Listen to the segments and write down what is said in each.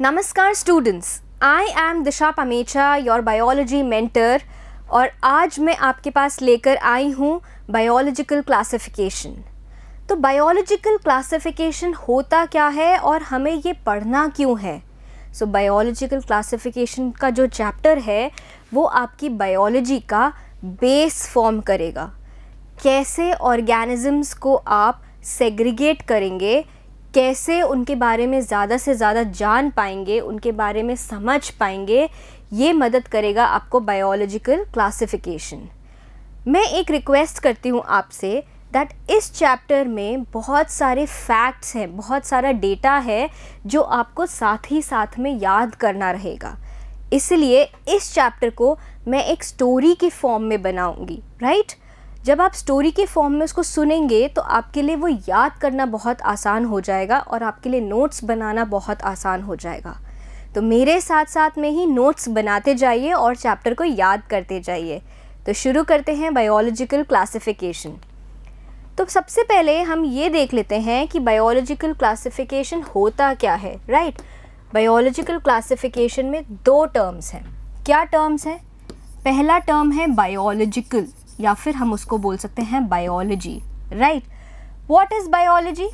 नमस्कार students I am Disha Pamecha your biology mentor और आज मैं आपके पास लेकर आई हूँ बायोलॉजिकल क्लासिफिकेशन तो बायोलॉजिकल क्लासिफिकेशन होता क्या है और हमें ये पढ़ना क्यों है सो बायोलॉजिकल क्लासिफिकेशन का जो चैप्टर है वो आपकी बायोलॉजी का बेस फॉर्म करेगा कैसे ऑर्गेनिजम्स को आप सेग्रीगेट करेंगे कैसे उनके बारे में ज़्यादा से ज़्यादा जान पाएंगे उनके बारे में समझ पाएंगे ये मदद करेगा आपको बायोलॉजिकल क्लासिफिकेशन मैं एक रिक्वेस्ट करती हूँ आपसे दैट इस चैप्टर में बहुत सारे फैक्ट्स हैं बहुत सारा डेटा है जो आपको साथ ही साथ में याद करना रहेगा इसलिए इस चैप्टर को मैं एक स्टोरी की फॉर्म में बनाऊंगी राइट right? जब आप स्टोरी के फॉर्म में उसको सुनेंगे तो आपके लिए वो याद करना बहुत आसान हो जाएगा और आपके लिए नोट्स बनाना बहुत आसान हो जाएगा तो मेरे साथ साथ में ही नोट्स बनाते जाइए और चैप्टर को याद करते जाइए तो शुरू करते हैं बायोलॉजिकल क्लासिफिकेशन तो सबसे पहले हम ये देख लेते हैं कि बायोलॉजिकल क्लासिफिकेशन होता क्या है राइट बायोलॉजिकल क्लासिफिकेशन में दो टर्म्स हैं क्या टर्म्स हैं पहला टर्म है बायोलॉजिकल या फिर हम उसको बोल सकते हैं biology right what is biology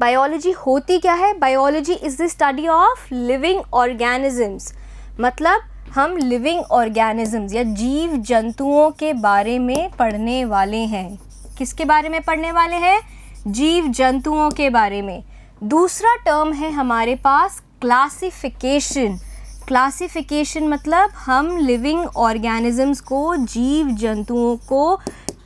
biology होती क्या है biology is the study of living organisms मतलब हम लिविंग ऑर्गेनिजम्स या जीव जंतुओं के बारे में पढ़ने वाले हैं किसके बारे में पढ़ने वाले हैं जीव जंतुओं के बारे में दूसरा टर्म है हमारे पास क्लासिफिकेशन क्लासिफिकेशन मतलब हम लिविंग ऑर्गेनिजम्स को जीव जंतुओं को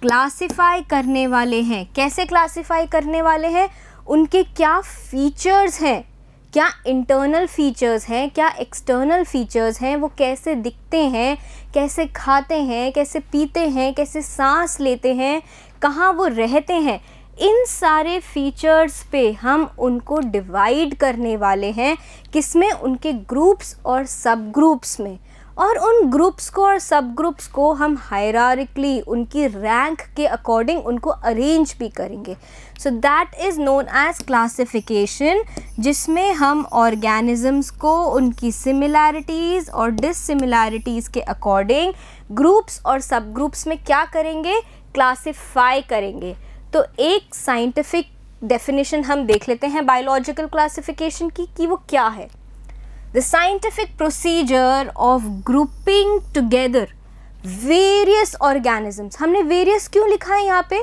क्लासिफाई करने वाले हैं कैसे क्लासिफाई करने वाले हैं उनके क्या फीचर्स हैं क्या इंटरनल फीचर्स हैं क्या एक्सटर्नल फीचर्स हैं वो कैसे दिखते हैं कैसे खाते हैं कैसे पीते हैं कैसे सांस लेते हैं कहाँ वो रहते हैं इन सारे फीचर्स पे हम उनको डिवाइड करने वाले हैं किस में उनके ग्रुप्स और सब ग्रुप्स में और उन ग्रुप्स को और सब ग्रुप्स को हम हायरारिकली उनकी रैंक के अकॉर्डिंग उनको अरेंज भी करेंगे so that is known as classification जिसमें हम ऑर्गेनिजम्स को उनकी सिमिलैरिटीज़ और डिसिमिलैरिटीज़ के अकॉर्डिंग ग्रुप्स और सब ग्रुप्स में क्या करेंगे क्लासिफाई करेंगे तो एक साइंटिफिक डेफिनेशन हम देख लेते हैं बायोलॉजिकल क्लासिफिकेशन की कि वो क्या है the scientific procedure of grouping together various organisms हमने वेरियस क्यों लिखा है यहाँ पे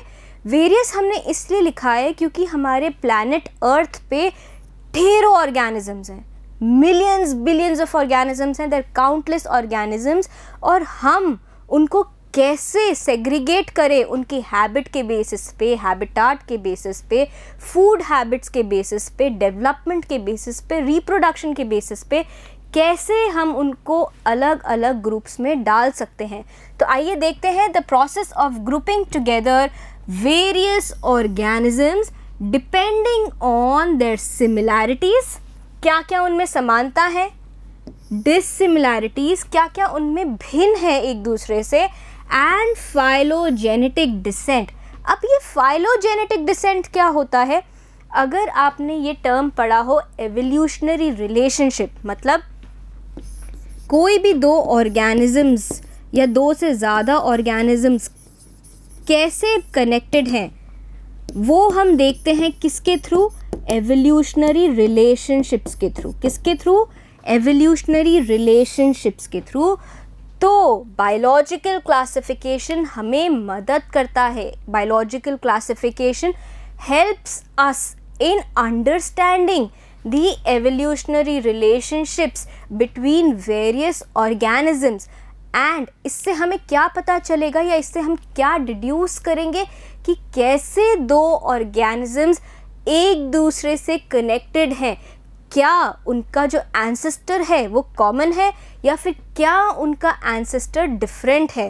वेरियस हमने इसलिए लिखा है क्योंकि हमारे प्लानट अर्थ पे ढेरों ऑर्गेनिजम्स हैं मिलियंस बिलियंस ऑफ ऑर्गेनिजम्स हैं देर काउंटलेस ऑर्गेनिजम्स और हम उनको कैसे सेग्रीगेट करें उनकी हैबिट के बेसिस पे हैबिटाट के बेसिस पे फूड हैबिट्स के बेसिस पे डेवलपमेंट के बेसिस पे रिप्रोडक्शन के बेसिस पे कैसे हम उनको अलग अलग ग्रुप्स में डाल सकते हैं तो आइए देखते हैं the process of grouping together various organisms depending on their similarities क्या क्या उनमें समानता है डिसिमिलैरिटीज़ क्या क्या उनमें भिन्न है एक दूसरे से एंड फाइलोजेनेटिक डिसेंट अब ये फाइलोजेनेटिक डिसेंट क्या होता है अगर आपने ये टर्म पढ़ा हो एवोल्यूशनरी रिलेशनशिप मतलब कोई भी दो ऑर्गेनिजम्स या दो से ज़्यादा ऑर्गेनिजम्स कैसे कनेक्टेड हैं वो हम देखते हैं किसके थ्रू एवोल्यूशनरी रिलेशनशिप्स के थ्रू किसके थ्रू एवोल्यूशनरी रिलेशनशिप्स के थ्रू तो बायोलॉजिकल क्लासिफिकेशन हमें मदद करता है biological classification helps us in understanding the evolutionary relationships between various organisms and इससे हमें क्या पता चलेगा या इससे हम क्या डिड्यूस करेंगे कि कैसे दो ऑर्गेनिजम्स एक दूसरे से कनेक्टेड हैं क्या उनका जो एंसेस्टर है वो कॉमन है या फिर क्या उनका एंसेस्टर डिफरेंट है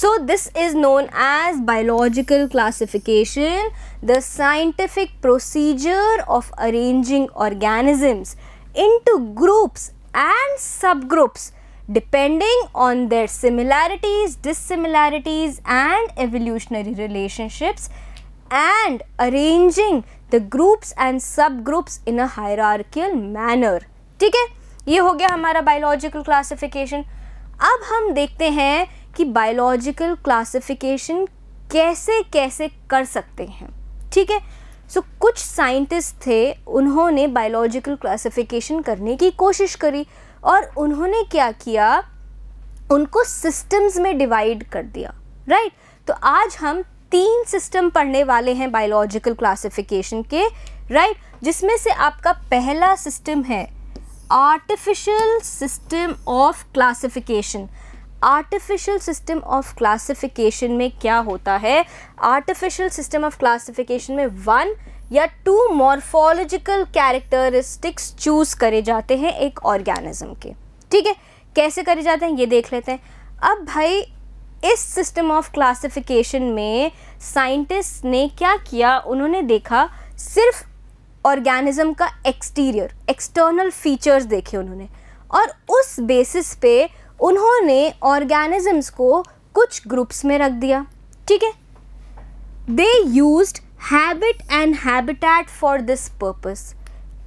so this is known as biological classification the scientific procedure of arranging organisms into groups and sub groups depending on their similarities dissimilarities and evolutionary relationships and arranging the groups and sub groups in a hierarchical manner ठीक है ये हो गया हमारा biological classification अब हम देखते हैं कि बायोलॉजिकल क्लासिफिकेशन कैसे कैसे कर सकते हैं ठीक है सो so, कुछ साइंटिस्ट थे उन्होंने बायोलॉजिकल क्लासिफिकेशन करने की कोशिश करी और उन्होंने क्या किया उनको सिस्टम्स में डिवाइड कर दिया राइट right? तो आज हम तीन सिस्टम पढ़ने वाले हैं बायोलॉजिकल क्लासिफिकेशन के राइट right? जिसमें से आपका पहला सिस्टम है artificial system of classification artificial system of classification में क्या होता है आर्टिफिशियल सिस्टम ऑफ क्लासिफिकेशन में वन या टू मॉर्फोलॉजिकल कैरेक्टरिस्टिक्स चूज करे जाते हैं एक ऑर्गेनिज्म के ठीक है कैसे करे जाते हैं ये देख लेते हैं अब भाई इस सिस्टम ऑफ क्लासिफिकेशन में साइंटिस्ट ने क्या किया उन्होंने देखा सिर्फ ऑर्गेनिज्म का एक्सटीरियर एक्सटर्नल फीचर्स देखे उन्होंने और उस बेसिस पे उन्होंने ऑर्गेनिजम्स को कुछ ग्रुप्स में रख दिया ठीक है they use habit and habitat for this purpose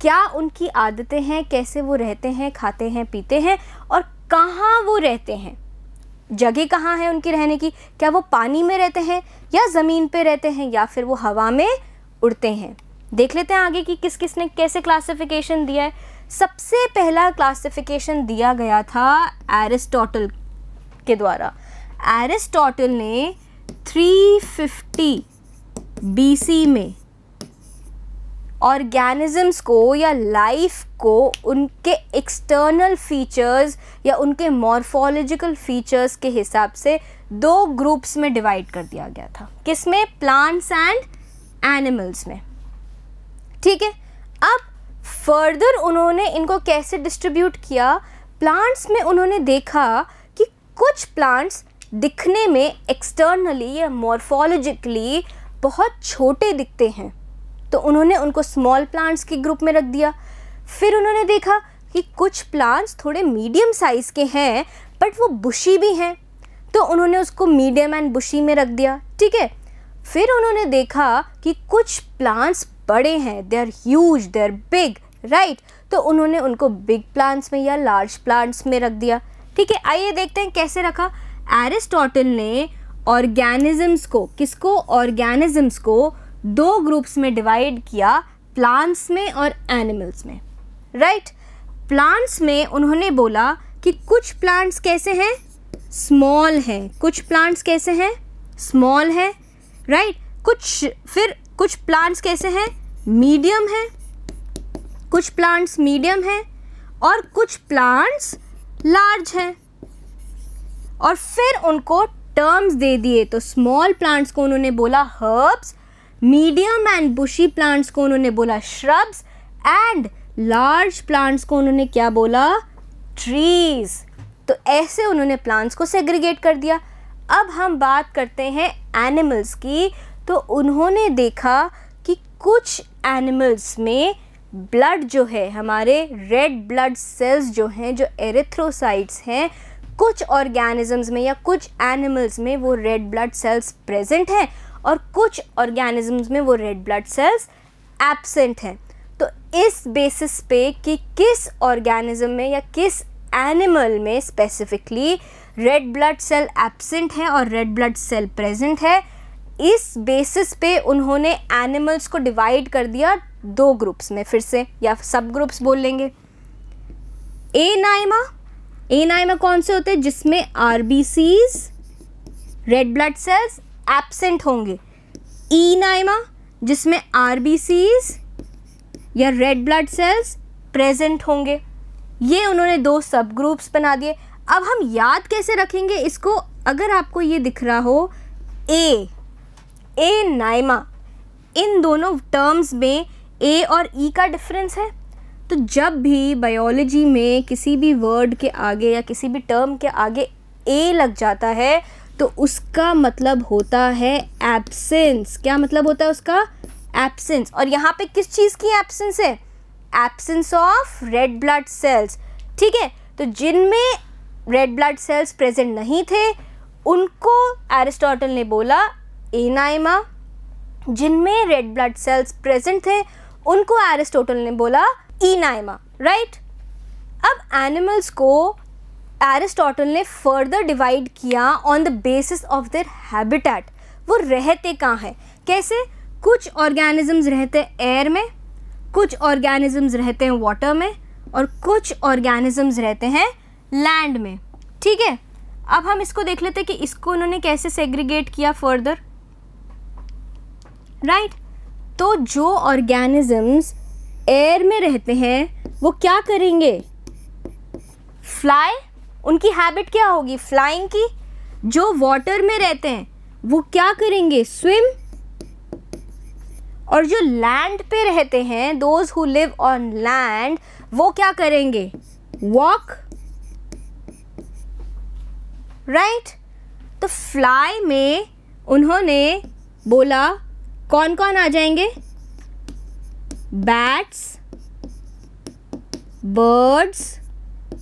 क्या उनकी आदतें हैं कैसे वो रहते हैं खाते हैं पीते हैं और कहाँ वो रहते हैं जगह कहाँ है उनकी रहने की क्या वो पानी में रहते हैं या ज़मीन पे रहते हैं या फिर वो हवा में उड़ते हैं देख लेते हैं आगे कि किस किस ने कैसे क्लासिफिकेशन दिया है सबसे पहला क्लासिफिकेशन दिया गया था एरिस्टोटल के द्वारा एरिस्टोटल ने 350 बीसी में ऑर्गेनिज़म्स को या लाइफ को उनके एक्सटर्नल फीचर्स या उनके मॉर्फोलॉजिकल फीचर्स के हिसाब से दो ग्रुप्स में डिवाइड कर दिया गया था किस में प्लांट्स एंड एनिमल्स में ठीक है अब फर्दर उन्होंने इनको कैसे डिस्ट्रीब्यूट किया प्लांट्स में उन्होंने देखा कि कुछ प्लांट्स दिखने में एक्सटर्नली या मॉर्फोलॉजिकली बहुत छोटे दिखते हैं तो उन्होंने उनको स्मॉल प्लांट्स के ग्रुप में रख दिया फिर उन्होंने देखा कि कुछ प्लांट्स थोड़े मीडियम साइज़ के हैं बट वो बुशी भी हैं तो उन्होंने उसको मीडियम एंड बुशी में रख दिया ठीक है फिर उन्होंने देखा कि कुछ प्लांट्स बड़े हैं they are huge they are big right तो उन्होंने उनको बिग प्लांट्स में या लार्ज प्लांट्स में रख दिया ठीक है आइए देखते हैं कैसे रखा एरिस्टोटल ने ऑर्गेनिजम्स को किसको ऑर्गेनिजम्स को दो ग्रुप्स में डिवाइड किया प्लांट्स में और एनिमल्स में राइट right? प्लांट्स में उन्होंने बोला कि कुछ प्लांट्स कैसे हैं स्मॉल हैं कुछ प्लांट्स कैसे हैं स्मॉल हैं राइट कुछ फिर कुछ प्लांट्स कैसे हैं मीडियम हैं कुछ प्लांट्स मीडियम हैं और कुछ प्लांट्स लार्ज हैं और फिर उनको टर्म्स दे दिए तो स्मॉल प्लांट्स को उन्होंने बोला herbs medium and bushy plants को उन्होंने बोला श्रब्स एंड लार्ज प्लांट्स को उन्होंने क्या बोला ट्रीज तो ऐसे उन्होंने प्लांट्स को सेग्रीगेट कर दिया अब हम बात करते हैं एनिमल्स की तो उन्होंने देखा कि कुछ एनिमल्स में ब्लड जो है हमारे रेड ब्लड सेल्स जो हैं जो एरिथ्रोसाइट्स हैं कुछ ऑर्गेनिजम्स में या कुछ एनिमल्स में वो रेड ब्लड सेल्स प्रेजेंट हैं और कुछ ऑर्गेनिजम्स में वो रेड ब्लड सेल्स एबसेंट हैं तो इस बेसिस पे कि किस ऑर्गेनिज्म में या किस एनिमल में specifically red blood cell absent है और रेड ब्लड सेल प्रेजेंट है इस बेसिस पे उन्होंने एनिमल्स को डिवाइड कर दिया दो ग्रुप्स में फिर से या सब ग्रुप्स बोल लेंगे ए नाइमा ए नाइमा कौन से होते हैं जिसमें R red blood cells absent होंगे ई e नाइमा जिसमें आर या रेड ब्लड सेल्स प्रेजेंट होंगे ये उन्होंने दो सब ग्रुप्स बना दिए अब हम याद कैसे रखेंगे इसको अगर आपको ये दिख रहा हो ए ए नाइमा इन दोनों टर्म्स में ए और ई e का डिफरेंस है तो जब भी बायोलॉजी में किसी भी वर्ड के आगे या किसी भी टर्म के आगे ए लग जाता है तो उसका मतलब होता है एब्सेंस क्या मतलब होता है उसका एब्सेंस और यहाँ पे किस चीज़ की एब्सेंस है absence of red blood cells ठीक है तो जिनमें रेड ब्लड सेल्स प्रेजेंट नहीं थे उनको एरिस्टोटल ने बोला एनाइमा जिनमें रेड ब्लड सेल्स प्रेजेंट थे उनको एरिस्टोटल ने बोला ईनाइमा राइट अब एनिमल्स को एरिस्टोटल ने फर्दर डिवाइड किया on the basis of their habitat वो रहते कहाँ हैं कैसे कुछ ऑर्गेनिजम्स रहते हैं एयर में कुछ ऑर्गेनिजम्स रहते हैं वाटर में और कुछ ऑर्गेनिजम्स रहते हैं लैंड में ठीक है अब हम इसको देख लेते हैं कि इसको उन्होंने कैसे सेग्रीगेट किया फर्दर राइट right? तो जो ऑर्गेनिजम्स एयर में रहते हैं वो क्या करेंगे फ्लाई उनकी हैबिट क्या होगी फ्लाइंग की जो वाटर में रहते हैं वो क्या करेंगे स्विम और जो लैंड पे रहते हैं those who live on land वो क्या करेंगे वॉक राइट right? तो फ्लाई में उन्होंने बोला कौन कौन आ जाएंगे बैट्स बर्ड्स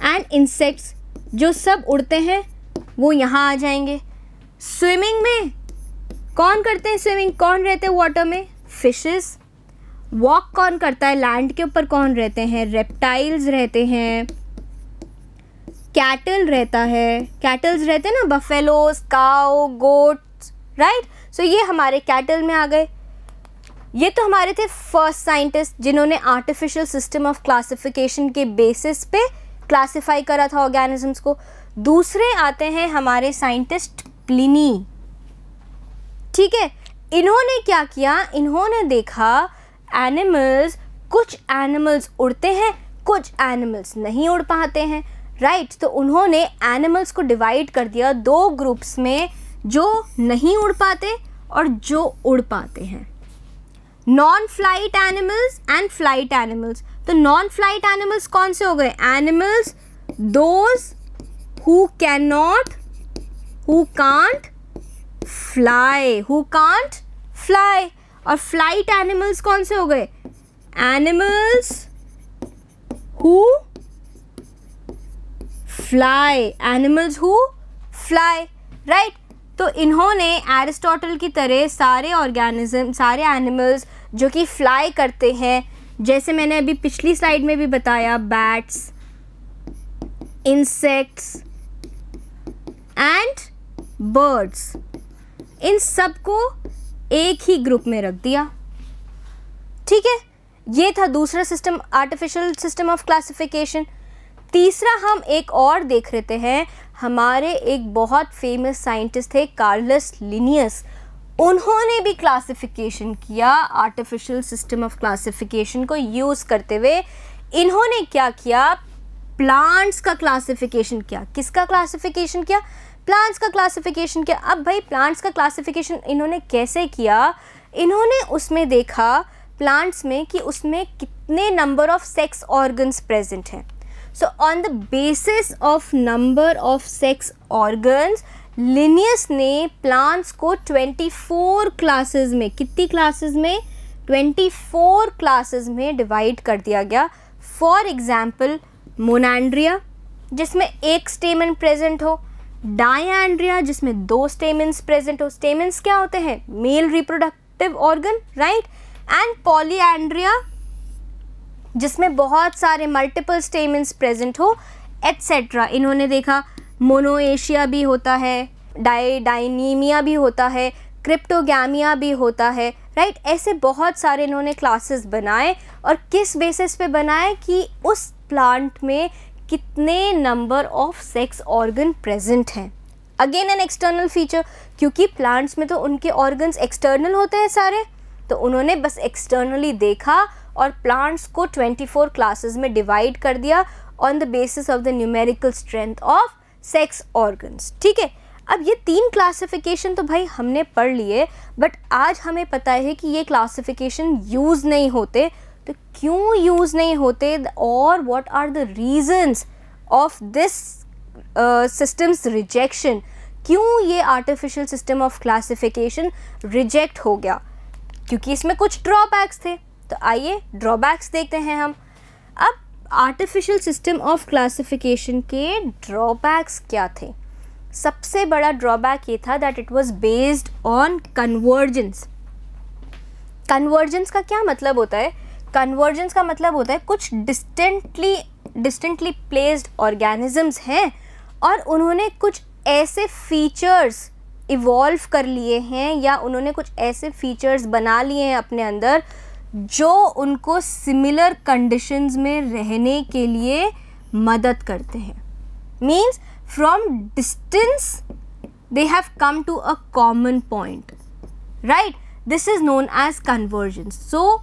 एंड इंसेक्ट्स जो सब उड़ते हैं वो यहाँ आ जाएंगे स्विमिंग में कौन करते हैं स्विमिंग कौन रहते हैं वाटर में फिशेस वॉक कौन करता है लैंड के ऊपर कौन रहते हैं रेप्टाइल्स रहते हैं कैटल रहता है कैटल्स रहते हैं ना buffaloes cow goats right so ये हमारे कैटल में आ गए ये तो हमारे थे फर्स्ट साइंटिस्ट जिन्होंने आर्टिफिशियल सिस्टम ऑफ क्लासिफिकेशन के बेसिस पे क्लासिफाई करा था ऑर्गेनिजम्स को दूसरे आते हैं हमारे साइंटिस्ट प्लिनी ठीक है इन्होंने क्या किया इन्होंने देखा एनिमल्स कुछ एनिमल्स उड़ते हैं कुछ एनिमल्स नहीं उड़ पाते हैं राइट right, तो उन्होंने एनिमल्स को डिवाइड कर दिया दो ग्रुप्स में जो नहीं उड़ पाते और जो उड़ पाते हैं non flight animals and flight animals तो नॉन फ्लाइट एनिमल्स कौन से हो गए animals those who can not who can't fly who can't fly और फ्लाइट एनिमल्स कौन से हो गए animals who fly animals who fly right तो इन्होंने एरिस्टोटल की तरह सारे ऑर्गेनिज्म सारे एनिमल्स जो कि फ्लाई करते हैं जैसे मैंने अभी पिछली स्लाइड में भी बताया बैट्स इंसेक्ट्स एंड बर्ड्स इन सबको एक ही ग्रुप में रख दिया ठीक है ये था दूसरा system artificial system of classification तीसरा हम एक और देख लेते हैं हमारे एक बहुत फेमस साइंटिस्ट थे कार्लस लिनियस उन्होंने भी क्लासिफिकेशन किया आर्टिफिशियल सिस्टम ऑफ क्लासिफिकेशन को यूज़ करते हुए इन्होंने क्या किया प्लांट्स का क्लासिफिकेशन किया किसका क्लासिफिकेशन किया प्लांट्स का क्लासिफिकेशन किया अब भाई प्लांट्स का क्लासिफिकेशन इन्होंने कैसे किया इन्होंने उसमें देखा प्लांट्स में कि उसमें कितने number of sex organs present हैं so on the basis of number of sex organs Linnaeus ने प्लांट्स को 24 क्लासेस में कितनी क्लासेस में 24 क्लासेस में डिवाइड कर दिया गया फॉर एग्ज़ाम्पल मोनाड्रिया जिसमें एक स्टेमन प्रेजेंट हो डायड्रिया जिसमें दो स्टेमेंस प्रेजेंट हो स्टेमेंस क्या होते हैं male reproductive organ right and polyandria जिसमें बहुत सारे मल्टीपल स्टेमेंस प्रेजेंट हो एट्सेट्रा इन्होंने देखा मोनोएशिया भी होता है डाई डाइनीमिया भी होता है क्रिप्टोगिया भी होता है राइट ऐसे बहुत सारे इन्होंने क्लासेस बनाए और किस बेसिस पे बनाए कि उस प्लांट में कितने number of sex organ present हैं अगेन एन एक्सटर्नल फीचर क्योंकि प्लांट्स में तो उनके ऑर्गन्स एक्सटर्नल होते हैं सारे तो उन्होंने बस एक्सटर्नली देखा और प्लांट्स को 24 क्लासेस में डिवाइड कर दिया on the basis of the numerical strength of sex organs ठीक है अब ये तीन क्लासिफिकेशन तो भाई हमने पढ़ लिए बट आज हमें पता है कि ये क्लासिफिकेशन यूज़ नहीं होते तो क्यों यूज़ नहीं होते और what are the reasons of this systems rejection क्यों ये artificial system of classification reject हो गया क्योंकि इसमें कुछ ड्रॉबैक्स थे तो आइए ड्रॉबैक्स देखते हैं हम अब आर्टिफिशियल सिस्टम ऑफ क्लासिफिकेशन के ड्रॉबैक्स क्या थे सबसे बड़ा ड्रॉबैक ये था that it was based on convergence convergence का क्या मतलब होता है कन्वर्जेंस का मतलब होता है कुछ डिस्टेंटली डिस्टेंटली प्लेस्ड ऑर्गेनिजम्स हैं और उन्होंने कुछ ऐसे फीचर्स इवॉल्व कर लिए हैं या उन्होंने कुछ ऐसे फीचर्स बना लिए हैं अपने अंदर जो उनको सिमिलर कंडीशंस में रहने के लिए मदद करते हैं means from distance they have come to a common point right this is known as convergence so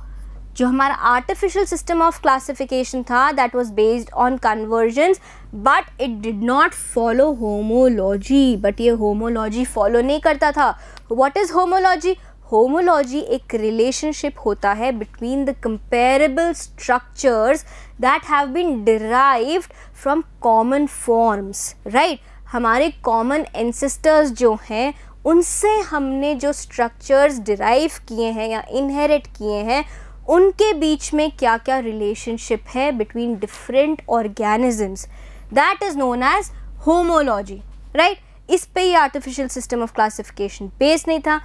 जो हमारा आर्टिफिशियल सिस्टम ऑफ क्लासिफिकेशन था that was based on convergence but it did not follow homology but ये homology follow नहीं करता था what is homology homology एक relationship होता है between the comparable structures that have been derived from common forms right हमारे common ancestors जो हैं उनसे हमने जो स्ट्रक्चर्स डिराइव किए हैं या इनहेरिट किए हैं उनके बीच में क्या क्या रिलेशनशिप है between different organisms that is known as homology right इस पे ये artificial system of classification base नहीं था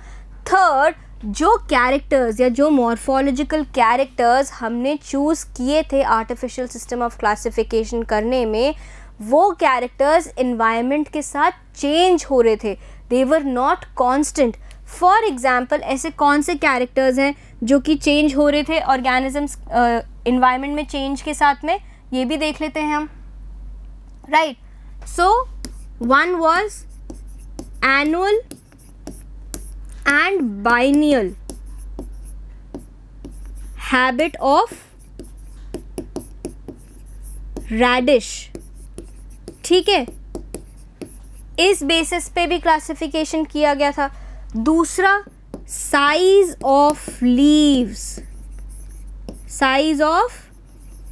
थर्ड जो कैरेक्टर्स या जो मॉर्फोलॉजिकल कैरेक्टर्स हमने चूज़ किए थे आर्टिफिशियल सिस्टम ऑफ क्लासिफिकेशन करने में वो कैरेक्टर्स इन्वायरमेंट के साथ चेंज हो रहे थे they were not constant for example ऐसे कौन से कैरेक्टर्स हैं जो कि चेंज हो रहे थे ऑर्गेनिजम्स इन्वायरमेंट uh, में चेंज के साथ में ये भी देख लेते हैं हम right so one was annual and biennial habit of radish ठीक है इस बेसिस पे भी क्लासिफिकेशन किया गया था दूसरा size of leaves size of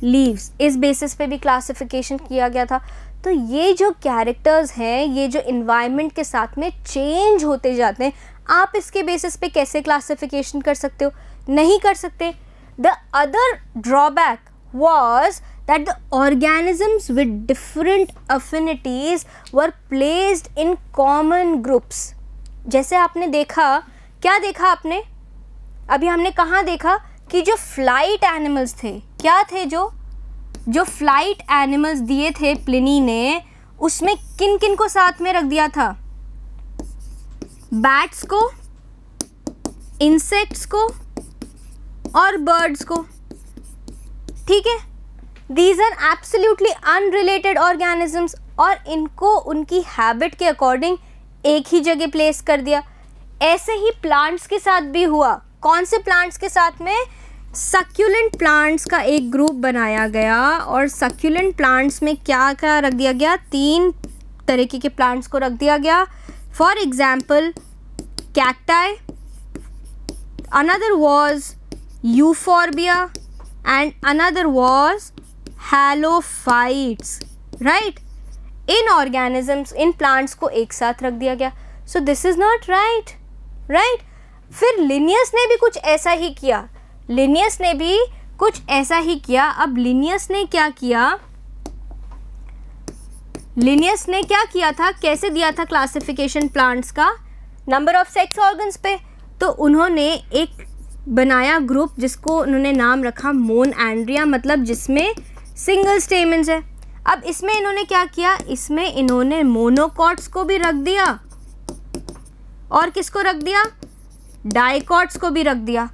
leaves इस बेसिस पे भी क्लासिफिकेशन किया गया था तो ये जो कैरेक्टर्स हैं ये जो इन्वायरमेंट के साथ में चेंज होते जाते हैं आप इसके बेसिस पे कैसे क्लासिफिकेशन कर सकते हो नहीं कर सकते the other drawback was that the organisms with different affinities were placed in common groups जैसे आपने देखा क्या देखा आपने अभी हमने कहाँ देखा कि जो फ्लाइट एनिमल्स थे क्या थे जो जो फ्लाइट एनिमल्स दिए थे प्लिनी ने उसमें किन किन को साथ में रख दिया था बैट्स को इंसेक्ट्स को और बर्ड्स को ठीक है these are absolutely unrelated organisms और इनको उनकी हैबिट के अकॉर्डिंग एक ही जगह प्लेस कर दिया ऐसे ही प्लांट्स के साथ भी हुआ कौन से प्लांट्स के साथ में सक्यूलेंट प्लांट्स का एक ग्रुप बनाया गया और सक्यूलेंट प्लांट्स में क्या क्या रख दिया गया तीन तरीके के प्लांट्स को रख दिया गया For example, cacti, another was euphorbia and another was halophytes, right? इन ऑर्गेनिजम्स इन प्लांट्स को एक साथ रख दिया गया so this is not right right फिर लिनियस ने भी कुछ ऐसा ही किया लिनियस ने भी कुछ ऐसा ही किया अब लिनियस ने क्या किया लिनियस ने क्या किया था कैसे दिया था क्लासिफिकेशन प्लांट्स का नंबर ऑफ सेक्स ऑर्गन्स पे तो उन्होंने एक बनाया ग्रुप जिसको उन्होंने नाम रखा मोन एंड्रिया मतलब जिसमें सिंगल स्टेमेंस है अब इसमें इन्होंने क्या किया इसमें इन्होंने मोनोकॉट्स को भी रख दिया और किसको रख दिया डाइकॉट्स को भी रख दिया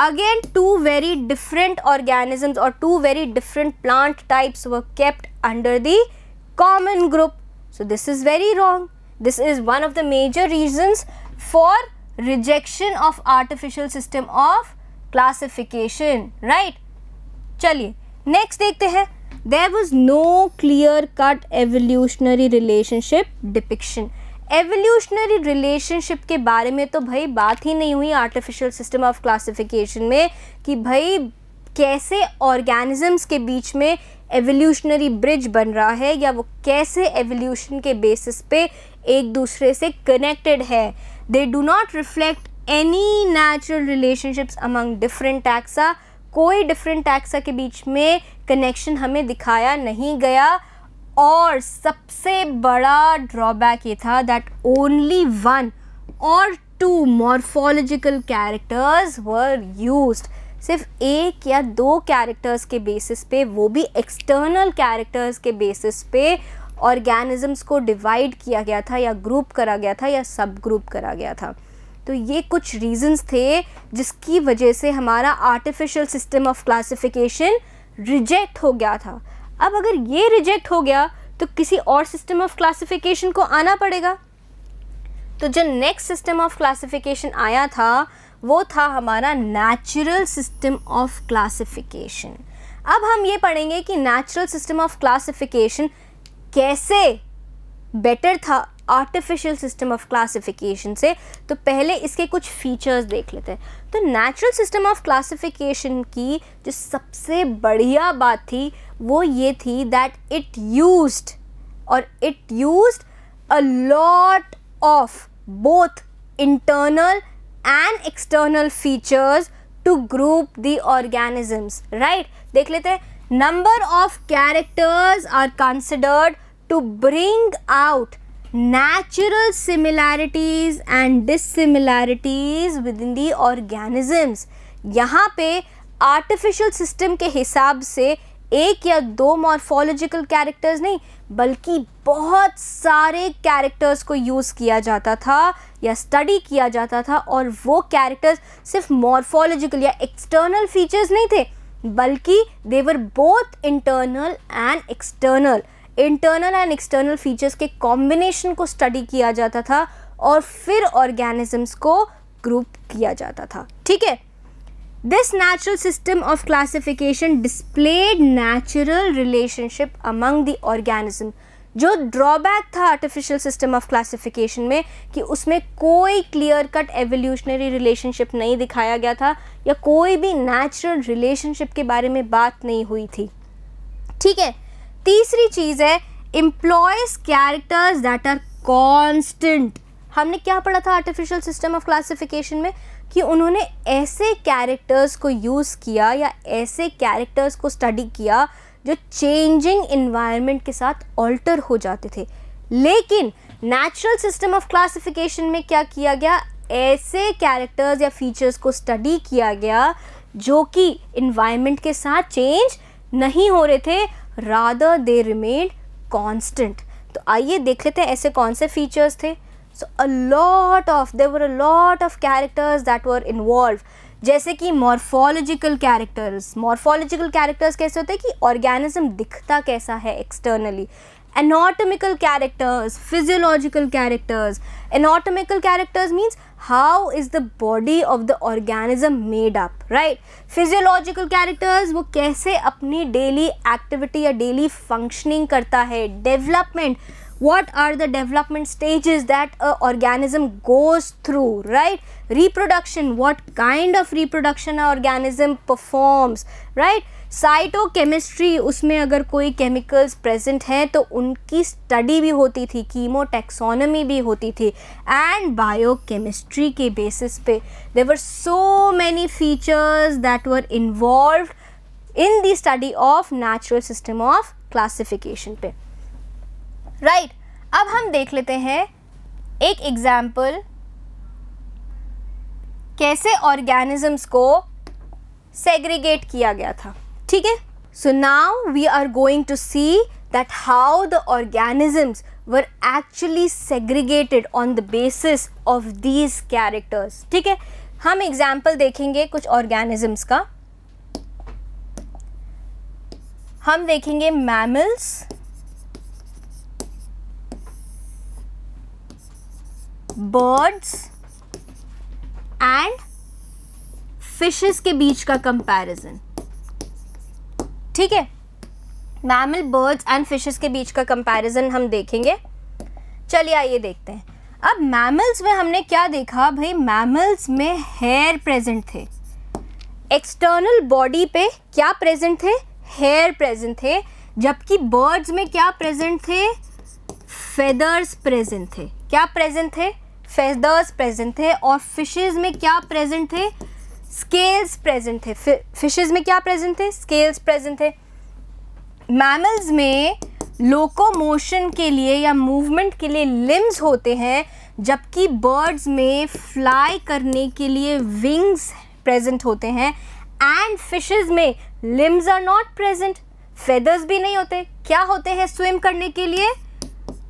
again two very different organisms or two very different plant types were kept under the common group. So this is very wrong. This is one of the major reasons for rejection of artificial system of classification, right? chaliye next dekhte hain there was no clear cut evolutionary relationship depiction evolutionary relationship के बारे में तो भाई बात ही नहीं हुई artificial system of classification में कि भाई कैसे ऑर्गेनिजम्स के बीच में एवोल्यूशनरी ब्रिज बन रहा है या वो कैसे एवोल्यूशन के बेसिस पे एक दूसरे से कनेक्टेड है they do not reflect any natural relationships among different taxa कोई डिफरेंट टैक्सा के बीच में कनेक्शन हमें दिखाया नहीं गया और सबसे बड़ा ड्रॉबैक ये था that only one or two morphological characters were used सिर्फ एक या दो कैरेक्टर्स के बेसिस पे वो भी एक्सटर्नल कैरेक्टर्स के बेसिस पे ऑर्गेनिजम्स को डिवाइड किया गया था या ग्रुप करा गया था या सब ग्रुप करा गया था तो ये कुछ रीजंस थे जिसकी वजह से हमारा artificial system of classification reject हो गया था अब अगर ये रिजेक्ट हो गया तो किसी और सिस्टम ऑफ क्लासिफिकेशन को आना पड़ेगा तो जो नेक्स्ट सिस्टम ऑफ क्लासिफिकेशन आया था वो था हमारा नेचुरल सिस्टम ऑफ क्लासिफिकेशन अब हम ये पढ़ेंगे कि नेचुरल सिस्टम ऑफ क्लासिफिकेशन कैसे बेटर था आर्टिफिशियल सिस्टम ऑफ क्लासिफिकेशन से तो पहले इसके कुछ फीचर्स देख लेते हैं तो नेचुरल सिस्टम ऑफ क्लासिफिकेशन की जो सबसे बढ़िया बात थी वो ये थी दैट इट यूज्ड और it used a lot of both internal and external features to group the organisms right देख लेते हैं number of characters are considered to bring out natural similarities and dissimilarities within the organisms यहाँ पे artificial system के हिसाब से एक या दो मॉर्फोलॉजिकल कैरेक्टर्स नहीं बल्कि बहुत सारे कैरेक्टर्स को यूज़ किया जाता था या स्टडी किया जाता था और वो कैरेक्टर्स सिर्फ मॉर्फोलॉजिकल या एक्सटर्नल फीचर्स नहीं थे बल्कि there were both internal and external internal and external features के कॉम्बिनेशन को स्टडी किया जाता था और फिर ऑर्गेनिजम्स को ग्रुप किया जाता था ठीक है this natural system of classification displayed natural relationship among the organism. जो ड्रॉबैक था आर्टिफिशियल सिस्टम ऑफ क्लासिफिकेशन में कि उसमें कोई क्लियर कट एवोल्यूशनरी रिलेशनशिप नहीं दिखाया गया था या कोई भी नेचुरल रिलेशनशिप के बारे में बात नहीं हुई थी ठीक है तीसरी चीज़ है employs characters that are constant हमने क्या पढ़ा था आर्टिफिशियल सिस्टम ऑफ क्लासिफिकेशन में कि उन्होंने ऐसे कैरेक्टर्स को यूज़ किया या ऐसे कैरेक्टर्स को स्टडी किया जो चेंजिंग इन्वायरमेंट के साथ ऑल्टर हो जाते थे लेकिन नेचुरल सिस्टम ऑफ क्लासिफिकेशन में क्या किया गया ऐसे कैरेक्टर्स या फीचर्स को स्टडी किया गया जो कि इन्वायरमेंट के साथ चेंज नहीं हो रहे थे रादर दे रिमेन कॉन्स्टेंट तो आइए देख लेते हैं ऐसे कौन से फीचर्स थे so a lot of there were a lot of characters that were involved जैसे कि मॉर्फोलॉजिकल कैरेक्टर्स मॉर्फोलॉजिकल कैरेक्टर्स कैसे होते हैं कि ऑर्गेनिज्म दिखता कैसा है externally anatomical characters physiological characters anatomical characters means how is the body of the organism made up right physiological characters वो कैसे अपनी डेली एक्टिविटी या डेली फंक्शनिंग करता है development what are the development stages that a organism goes through right reproduction what kind of reproduction an organism performs right cytochemistry उसमें अगर कोई chemicals present हैं तो उनकी स्टडी भी होती थी कीमो टेक्सोनमी भी होती थी एंड बायोकेमिस्ट्री के बेसिस पे there were so many features that were involved in the study of natural system of classification पे राइट right. अब हम देख लेते हैं एक एग्जाम्पल कैसे ऑर्गेनिजम्स को सेग्रीगेट किया गया था ठीक है so now we are going to see that how the organisms were actually segregated on the basis of these characters ठीक है हम एग्जाम्पल देखेंगे कुछ ऑर्गेनिजम्स का हम देखेंगे मैमल्स बर्ड्स एंड फिशेस के बीच का कंपैरिजन ठीक है मैमल बर्ड्स एंड फिशेस के बीच का कंपैरिजन हम देखेंगे चलिए आइए देखते हैं अब मैमल्स में हमने क्या देखा भाई मैमल्स में हेयर प्रेजेंट थे एक्सटर्नल बॉडी पे क्या प्रेजेंट थे हेयर प्रेजेंट थे जबकि बर्ड्स में क्या प्रेजेंट थे फेदर्स प्रेजेंट थे क्या प्रेजेंट थे फेदर्स प्रेजेंट थे और फिशेज में क्या प्रेजेंट थे स्केल्स प्रेजेंट थे फिशेज में क्या प्रेजेंट थे स्केल्स प्रेजेंट थे मैमल्स में लोकोमोशन के लिए या मूवमेंट के लिए लिम्स होते हैं जबकि बर्ड्स में फ्लाई करने के लिए विंग्स प्रेजेंट होते हैं एंड फिशेज में limbs are not present feathers भी नहीं होते क्या होते हैं स्विम करने के लिए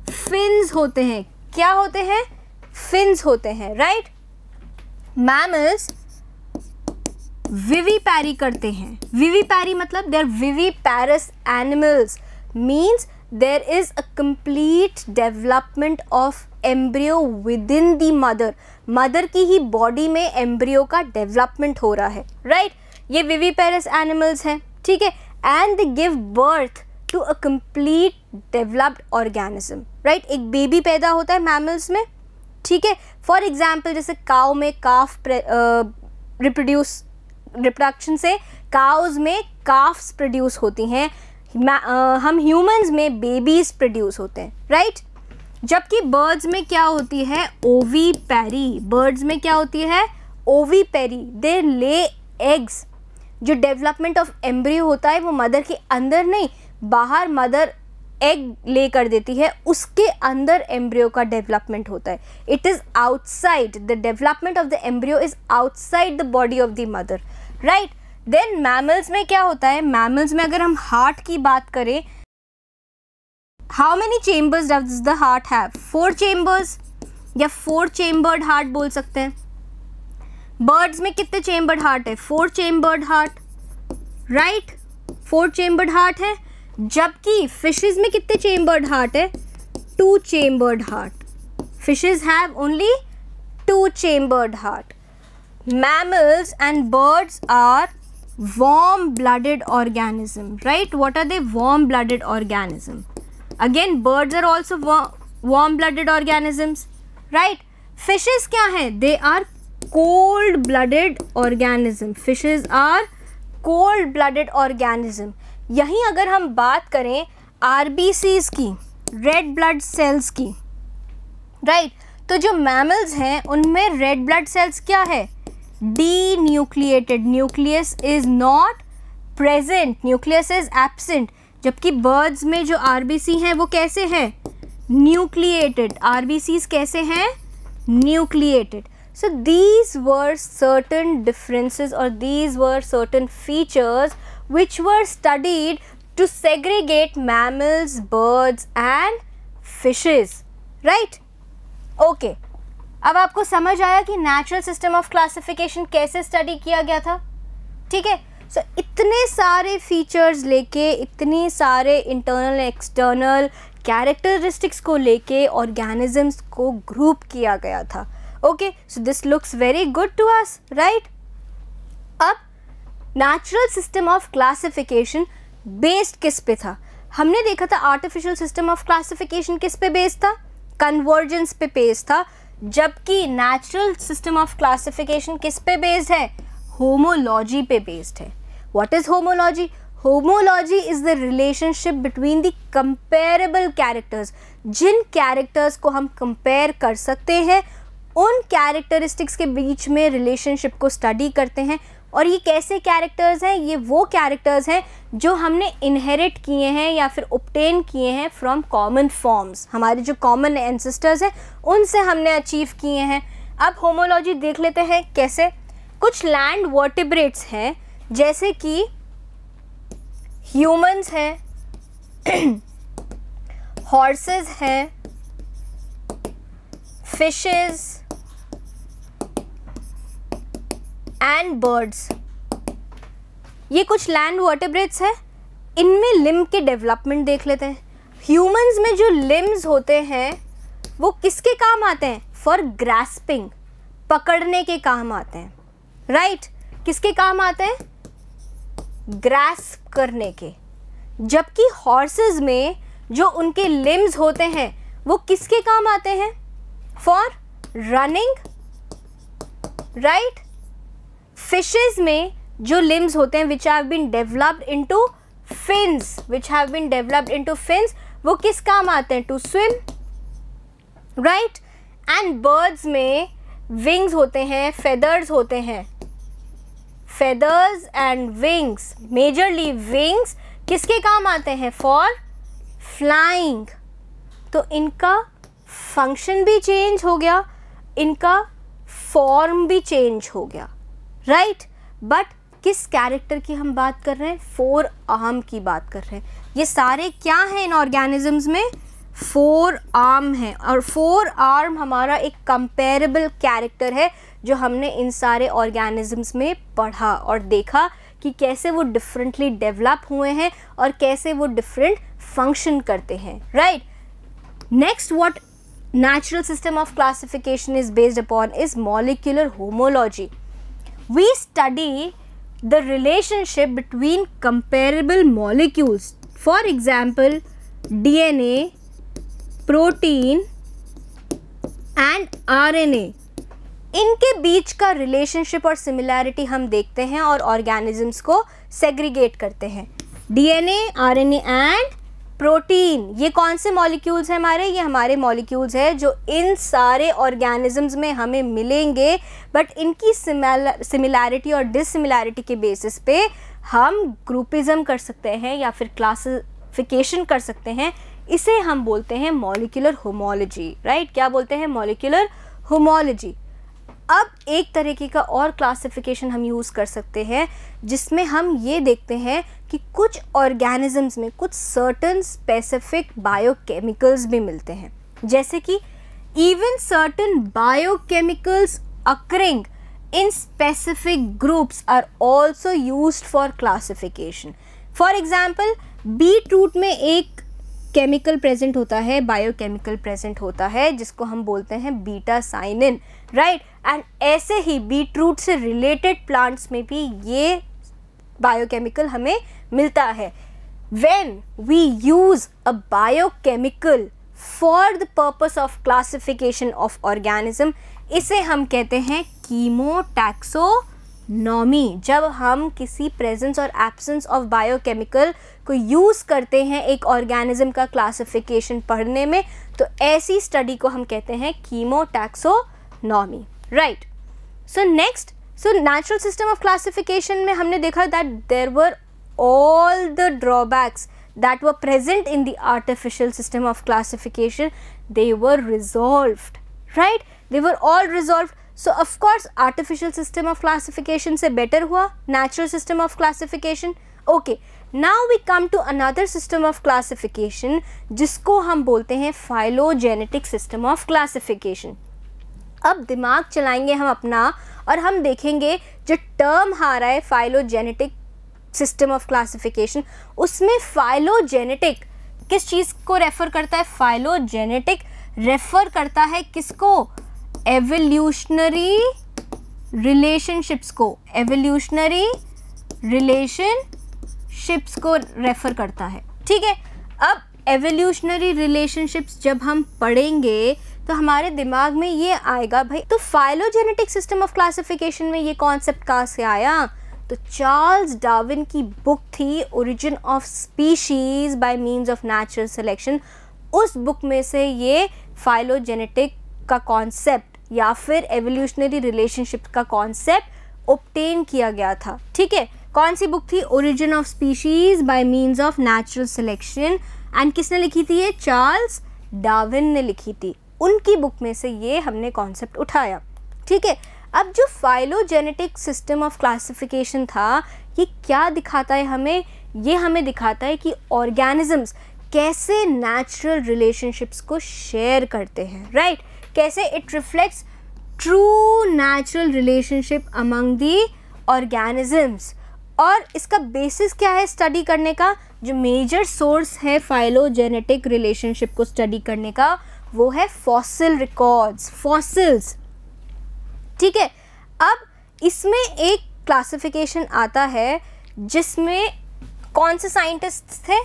फिन्स होते हैं क्या होते हैं फिन्स होते हैं राइट मैमल्स पैरी करते हैं पैरी मतलब देर पैरस animals means there is a complete development of embryo within the mother mother की ही बॉडी में एम्ब्रियो का डेवलपमेंट हो रहा है राइट right? ये पैरस एनिमल्स हैं ठीक है and they give birth to a complete developed organism right एक बेबी पैदा होता है मैमल्स में ठीक है फॉर एग्जाम्पल जैसे काउ में काफ रिप्रोड्यूस रिप्रोडक्शन से काउज में काफ्स प्रोड्यूस होती हैं हम ह्यूमंस में बेबीज प्रोड्यूस होते हैं राइट जबकि बर्ड्स में क्या होती है ओवी पैरी बर्ड्स में क्या होती है ओवी पैरी दे ले एग्स जो डेवलपमेंट ऑफ एम्ब्रियो होता है वो मदर के अंदर नहीं बाहर मदर एग ले कर देती है उसके अंदर एम्ब्रियो का डेवलपमेंट होता है it is outside the development of the embryo is outside the body of the mother right then mammals में क्या होता है मैमल्स में अगर हम हार्ट की बात करें how many chambers does the heart have four chambers या फोर चेम्बर्ड हार्ट बोल सकते हैं बर्ड्स में कितने चेम्बर्ड हार्ट है four chambered heart right four chambered heart है जबकि फिशेज में कितने चेम्बर्ड हार्ट है two chambered heart fishes have only two chambered heart mammals and birds are warm blooded organism right what are they warm blooded organism again birds are also warm blooded organisms right fishes क्या हैं they are cold blooded organism fishes are cold blooded organism यहीं अगर हम बात करें आर की red blood cells की राइट right? तो जो मैमल्स हैं उनमें रेड ब्लड सेल्स क्या है denucleated nucleus is not present nucleus is absent जबकि बर्ड्स में जो आर हैं वो कैसे हैं न्यूक्लिएटेड आर कैसे हैं nucleated so these were certain differences और these were certain features which were studied to segregate mammals, birds and fishes. Right? Okay. अब आपको समझ आया कि नेचुरल सिस्टम ऑफ क्लासिफिकेशन कैसे स्टडी किया गया था ठीक है सो इतने सारे फीचर्स लेके इतने सारे इंटरनल एक्सटर्नल कैरेक्टरिस्टिक्स को लेके ऑर्गेनिजम्स को ग्रुप किया गया था okay so this looks very good to us right अब natural system of classification based किस पे था हमने देखा था आर्टिफिशियल सिस्टम ऑफ क्लासिफिकेशन किस पे बेस्ड था कन्वर्जेंस पे बेस्ड था जबकि नेचुरल सिस्टम ऑफ क्लासिफिकेशन किस पे बेस्ड है होमोलॉजी पे बेस्ड है what is homology homology is the relationship between the comparable characters जिन कैरेक्टर्स को हम कंपेयर कर सकते हैं उन कैरेक्टरिस्टिक्स के बीच में रिलेशनशिप को स्टडी करते हैं और ये कैसे कैरेक्टर्स हैं ये वो कैरेक्टर्स हैं जो हमने इनहेरिट किए हैं या फिर उपटेन किए हैं फ्रॉम कॉमन फॉर्म्स हमारे जो कॉमन एंसेस्टर्स हैं उनसे हमने अचीव किए हैं अब होमोलॉजी देख लेते हैं कैसे कुछ लैंड वर्टिब्रेट्स हैं जैसे कि ह्यूमंस हैं हॉर्सेस हैं फिशेस एंड बर्ड्स ये कुछ लैंड वाटरब्रेड्स हैं इनमें लिम के डेवलपमेंट देख लेते हैं ह्यूमंस में जो लिम्स होते हैं वो किसके काम आते हैं फॉर ग्रैस्पिंग पकड़ने के काम आते हैं राइट right? किसके काम आते हैं ग्रास्प करने के जबकि हॉर्सेस में जो उनके लिम्स होते हैं वो किसके काम आते हैं फॉर रनिंग राइट फिशेज में जो लिम्स होते हैं which have been developed into fins which have been developed into fins वो किस काम आते हैं to swim right and birds में विंग्स होते हैं फेदर्स होते हैं feathers and wings majorly wings किसके काम आते हैं फॉर फ्लाइंग तो इनका फंक्शन भी चेंज हो गया इनका फॉर्म भी चेंज हो गया राइट बट किस कैरेक्टर की हम बात कर रहे हैं फोर आर्म की बात कर रहे हैं ये सारे क्या हैं इन ऑर्गेनिजम्स में फोर आर्म हैं और फोर आर्म हमारा एक कंपेरेबल कैरेक्टर है जो हमने इन सारे ऑर्गेनिजम्स में पढ़ा और देखा कि कैसे वो डिफरेंटली डेवलप हुए हैं और कैसे वो डिफरेंट फंक्शन करते हैं right next what natural system of classification is based upon is molecular homology we study the relationship between comparable molecules. For example, DNA, protein and RNA. इनके बीच का रिलेशनशिप और सिमिलैरिटी हम देखते हैं और ऑर्गेनिजम्स को सेग्रीगेट करते हैं डीएनए आरएनए एंड प्रोटीन ये कौन से मॉलिक्यूल्स हैं हमारे ये हमारे मॉलिक्यूल्स हैं जो इन सारे ऑर्गेनिजम्स में हमें मिलेंगे बट इनकी सिमिलैरिटी और डिसिमिलैरिटी के बेसिस पे हम ग्रुपिज्म कर सकते हैं या फिर क्लासिफिकेशन कर सकते हैं इसे हम बोलते हैं मॉलिकुलर होमोलॉजी राइट क्या बोलते हैं मॉलिकुलर होमोलॉजी अब एक तरीके का और क्लासिफिकेशन हम यूज़ कर सकते हैं जिसमें हम ये देखते हैं कि कुछ ऑर्गेनिजम्स में कुछ सर्टन स्पेसिफिक बायोकेमिकल्स भी मिलते हैं जैसे कि even certain biochemicals occurring in specific groups are also use for classification for example beetroot में एक केमिकल प्रेजेंट होता है बायोकेमिकल प्रेजेंट होता है जिसको हम बोलते हैं बीटा साइनिन राइट एंड ऐसे ही बीट रूट से रिलेटेड प्लांट्स में भी ये बायोकेमिकल हमें मिलता है when we use a biochemical for the purpose of classification of organism इसे हम कहते हैं नॉमी जब हम किसी प्रेजेंस और एब्सेंस ऑफ बायोकेमिकल को यूज़ करते हैं एक ऑर्गेनिज्म का क्लासिफिकेशन पढ़ने में तो ऐसी स्टडी को हम कहते हैं chemotaxonomy right so next so natural system of classification में हमने देखा that there were all the drawbacks that were present in the artificial system of classification they were resolved right they were all resolved so of course artificial system of classification se better hua natural system of classification okay now we come to another system of classification जिसको हम बोलते हैं phylogenetic system of classification अब दिमाग चलाएंगे हम अपना और हम देखेंगे जो टर्म आ रहा है फाइलोजेनेटिक सिस्टम ऑफ क्लासिफिकेशन उसमें फाइलोजेनेटिक किस चीज़ को रेफ़र करता है फाइलोजेनेटिक रेफ़र करता है किसको एवोल्यूशनरी रिलेशनशिप्स को एवोल्यूशनरी रिलेशनशिप्स को रेफ़र करता है ठीक है अब एवोल्यूशनरी रिलेशनशिप्स जब हम पढ़ेंगे तो हमारे दिमाग में ये आएगा भाई तो फाइलोजेनेटिक सिस्टम ऑफ क्लासिफिकेशन में ये कॉन्सेप्ट कहाँ से आया तो चार्ल्स डार्विन की बुक थी origin of species by means of natural selection उस बुक में से ये फाइलोजेनेटिक का कॉन्सेप्ट या फिर एवोल्यूशनरी रिलेशनशिप का कॉन्सेप्ट ओपटेन किया गया था ठीक है कौन सी बुक थी origin of species by means of natural selection and किसने लिखी थी ये चार्ल्स डार्विन ने लिखी थी उनकी बुक में से ये हमने कॉन्सेप्ट उठाया ठीक है अब जो फाइलोजेनेटिक सिस्टम ऑफ क्लासिफिकेशन था ये क्या दिखाता है हमें ये हमें दिखाता है कि ऑर्गेनिजम्स कैसे नेचुरल रिलेशनशिप्स को शेयर करते हैं राइट right? कैसे it reflects true natural relationship among the organisms और इसका बेसिस क्या है स्टडी करने का जो मेजर सोर्स है फाइलोजेनेटिक रिलेशनशिप को स्टडी करने का वो है फॉसिल रिकॉर्ड्स फॉसिल्स ठीक है अब इसमें एक क्लासिफिकेशन आता है जिसमें कौन से साइंटिस्ट थे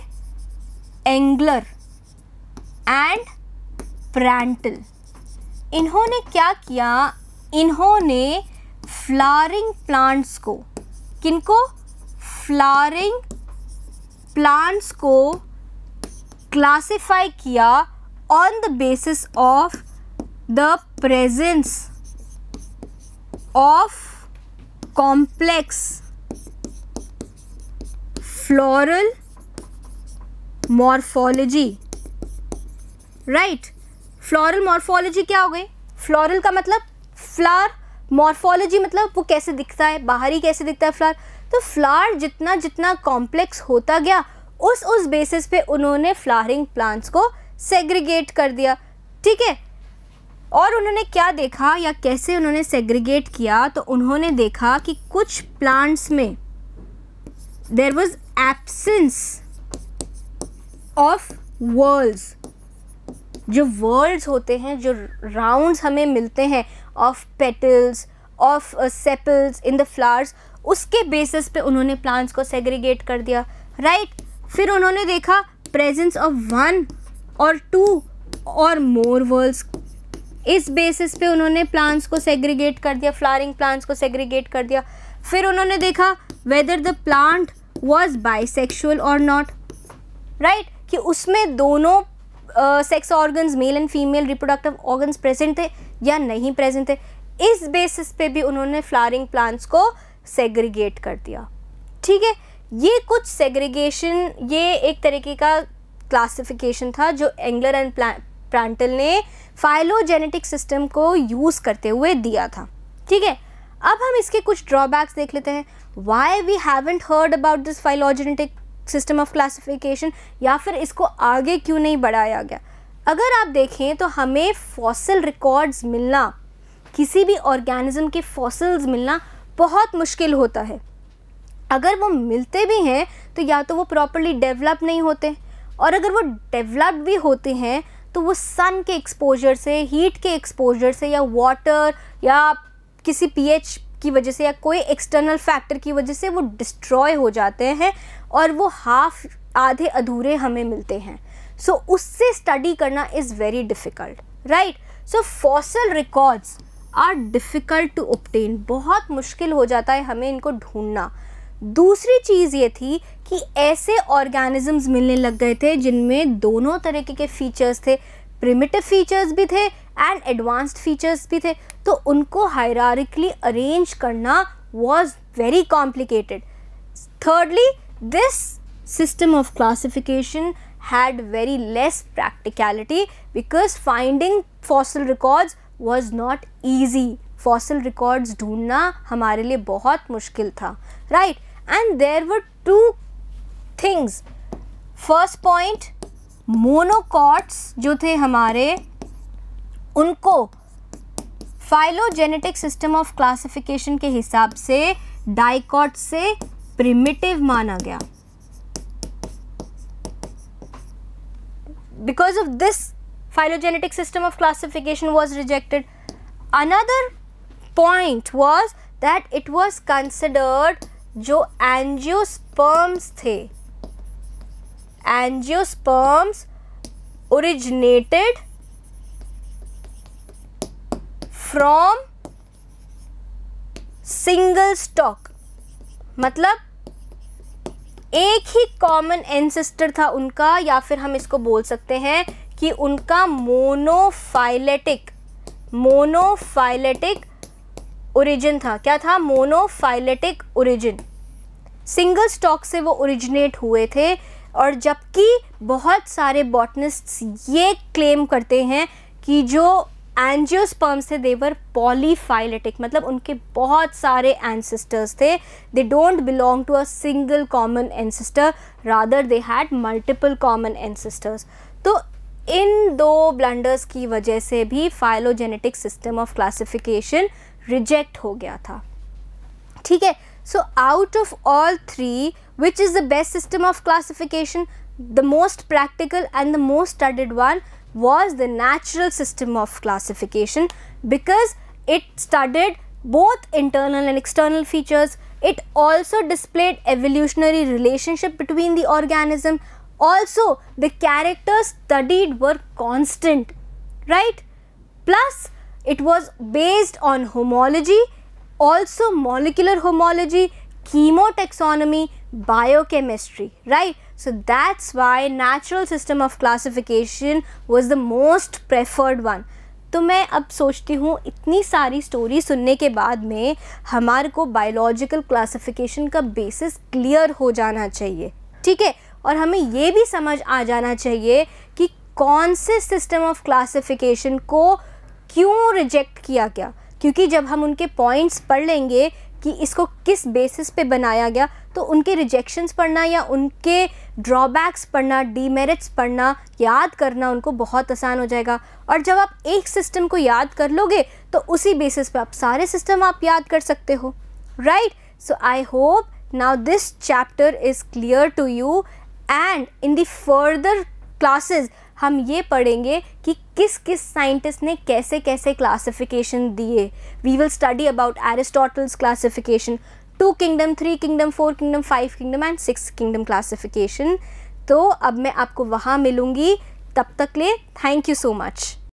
एंगलर एंड प्रांटल इन्होंने क्या किया इन्होंने फ्लारिंग प्लांट्स को किनको फ्लारिंग प्लांट्स को क्लासिफाई किया on the basis of the presence of complex floral morphology right floral morphology kya ho gayi floral ka matlab flower morphology matlab wo kaise dikhta hai bahari kaise dikhta hai flower to flower jitna jitna complex hota gaya us us basis pe unhone flowering plants ko segregate कर दिया ठीक है और उन्होंने क्या देखा या कैसे उन्होंने सेग्रीगेट किया तो उन्होंने देखा कि कुछ प्लांट्स में there was absence of whorls जो वर्ल्ड्स होते हैं जो राउंड्स हमें मिलते हैं of petals of sepals in the flowers उसके बेसिस पे उन्होंने प्लांट्स को सेग्रीगेट कर दिया राइट right? फिर उन्होंने देखा presence of one or two or more world's इस बेसिस पे उन्होंने प्लांट्स को सेग्रीगेट कर दिया फ्लारिंग प्लांट्स को सेग्रीगेट कर दिया फिर उन्होंने देखा whether the plant was sexual or not right कि उसमें दोनों sex organs male and female reproductive organs present थे या नहीं प्रेजेंट थे इस बेसिस पे भी उन्होंने फ्लारिंग प्लांट्स को सेग्रीगेट कर दिया ठीक है ये कुछ सेग्रीगेशन ये एक तरीके का क्लासिफिकेशन था जो एंगलर एंड प्रांटल ने फाइलोजेनेटिक सिस्टम को यूज़ करते हुए दिया था ठीक है अब हम इसके कुछ ड्रॉबैक्स देख लेते हैं why we haven't heard about this phylogenetic system of classification या फिर इसको आगे क्यों नहीं बढ़ाया गया अगर आप देखें तो हमें फॉसिल रिकॉर्ड्स मिलना किसी भी ऑर्गेनिज्म के फॉसिल्स मिलना बहुत मुश्किल होता है अगर वो मिलते भी हैं तो या तो वो प्रॉपरली डेवलप नहीं होते और अगर वो डेवलप भी होते हैं तो वो सन के एक्सपोजर से हीट के एक्सपोजर से या वाटर या किसी पीएच की वजह से या कोई एक्सटर्नल फैक्टर की वजह से वो डिस्ट्रॉय हो जाते हैं और वो हाफ आधे अधूरे हमें मिलते हैं सो so, उससे स्टडी करना is very difficult right so fossil records are difficult to obtain बहुत मुश्किल हो जाता है हमें इनको ढूंढना दूसरी चीज़ ये थी कि ऐसे ऑर्गेनिजम्स मिलने लग गए थे जिनमें दोनों तरीके के फीचर्स थे प्रिमिटिव फीचर्स भी थे एंड एडवांस्ड फीचर्स भी थे तो उनको हायरिकली अरेंज करना was very complicated thirdly this system of classification had very less practicality because finding fossil record was not easy fossil records ढूंढना हमारे लिए बहुत मुश्किल था right and there were two things first point monocots जो थे हमारे उनको फाइलोजेनेटिक सिस्टम ऑफ क्लासिफिकेशन के हिसाब से डाइकॉट से प्रिमिटिव माना गया because of this phylogenetic system of classification was rejected another point was that it was considered जो एनजियोस्पर्म्स थे angiosperms originated from single stock मतलब एक ही कॉमन एंसेस्टर था उनका या फिर हम इसको बोल सकते हैं कि उनका मोनोफाइलेटिक मोनोफाइलेटिक ओरिजिन था क्या था मोनोफाइलेटिक ओरिजिन सिंगल स्टॉक से वो ओरिजिनेट हुए थे और जबकि बहुत सारे बॉटनिस्ट्स ये क्लेम करते हैं कि जो एनजियोस्पर्म्स थे देवर पॉलीफाइलेटिक मतलब उनके बहुत सारे एनसिस्टर्स थे they don't belong to a single common ancestor rather they had multiple common ancestors तो इन दो ब्लंडर्स की वजह से भी phylogenetic system of classification reject हो गया था ठीक है So, out of all three, which is the best system of classification? The most practical and the most studied one was the natural system of classification because it studied both internal and external features. It also displayed evolutionary relationship between the organism. Also, the characters studied were constant, right? Plus, it was based on homology also molecular homology, chemotaxonomy, biochemistry, right? So that's why natural system of classification was the most preferred one. तो मैं अब सोचती हूँ इतनी सारी story सुनने के बाद में हमारे को बायोलॉजिकल क्लासिफिकेशन का बेसिस क्लियर हो जाना चाहिए ठीक है और हमें ये भी समझ आ जाना चाहिए कि कौन से सिस्टम ऑफ क्लासिफिकेशन को क्यों रिजेक्ट किया गया क्योंकि जब हम उनके पॉइंट्स पढ़ लेंगे कि इसको किस बेसिस पे बनाया गया तो उनके रिजेक्शंस पढ़ना या उनके ड्रॉबैक्स पढ़ना डीमेरिट्स पढ़ना याद करना उनको बहुत आसान हो जाएगा और जब आप एक सिस्टम को याद कर लोगे तो उसी बेसिस पे आप सारे सिस्टम आप याद कर सकते हो right so I hope now this chapter is clear to you and in the further classes हम ये पढ़ेंगे कि किस किस साइंटिस्ट ने कैसे कैसे क्लासिफिकेशन दिए we will study about Aristotle's classification two kingdom three kingdom four kingdom five kingdom and six kingdom classification तो अब मैं आपको वहाँ मिलूँगी तब तक ले थैंक यू सो मच